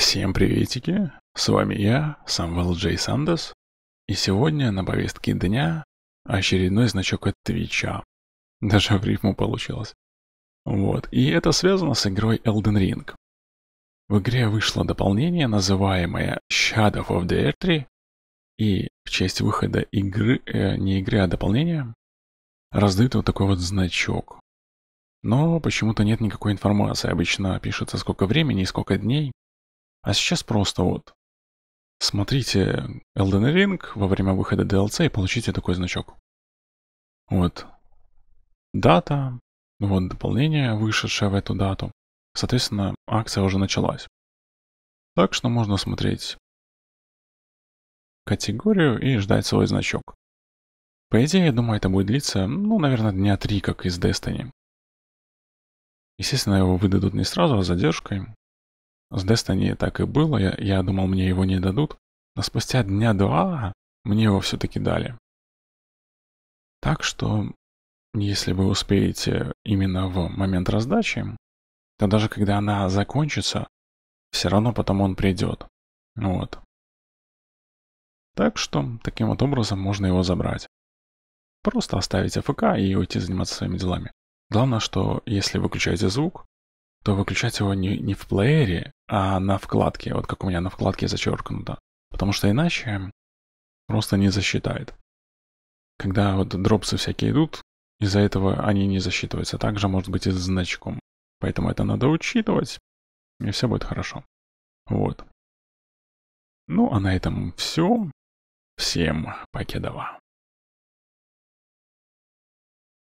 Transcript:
Всем приветики, с вами я, Самвел Джей Сандос, и сегодня на повестке дня очередной значок от Твича. Даже в рифму получилось. Вот, и это связано с игрой Elden Ring. В игре вышло дополнение, называемое Shadow of the Earth, и в честь выхода игры, э, не игры, а дополнения, раздают вот такой вот значок. Но почему-то нет никакой информации, обычно пишется сколько времени и сколько дней, а сейчас просто вот смотрите Elden Ring во время выхода DLC и получите такой значок. Вот дата, вот дополнение, вышедшее в эту дату. Соответственно, акция уже началась. Так что можно смотреть категорию и ждать свой значок. По идее, я думаю, это будет длиться, ну, наверное, дня три, как из Destiny. Естественно, его выдадут не сразу, а с задержкой. С Destiny так и было, я, я думал, мне его не дадут, но спустя дня два мне его все-таки дали. Так что, если вы успеете именно в момент раздачи, то даже когда она закончится, все равно потом он придет. Вот. Так что, таким вот образом можно его забрать. Просто оставить АФК и уйти заниматься своими делами. Главное, что если выключаете звук, то выключать его не, не в плеере, а на вкладке, вот как у меня на вкладке зачеркнуто. Потому что иначе просто не засчитает. Когда вот дропсы всякие идут, из-за этого они не засчитываются. Также может быть и с значком. Поэтому это надо учитывать, и все будет хорошо. Вот. Ну, а на этом все. Всем покедова.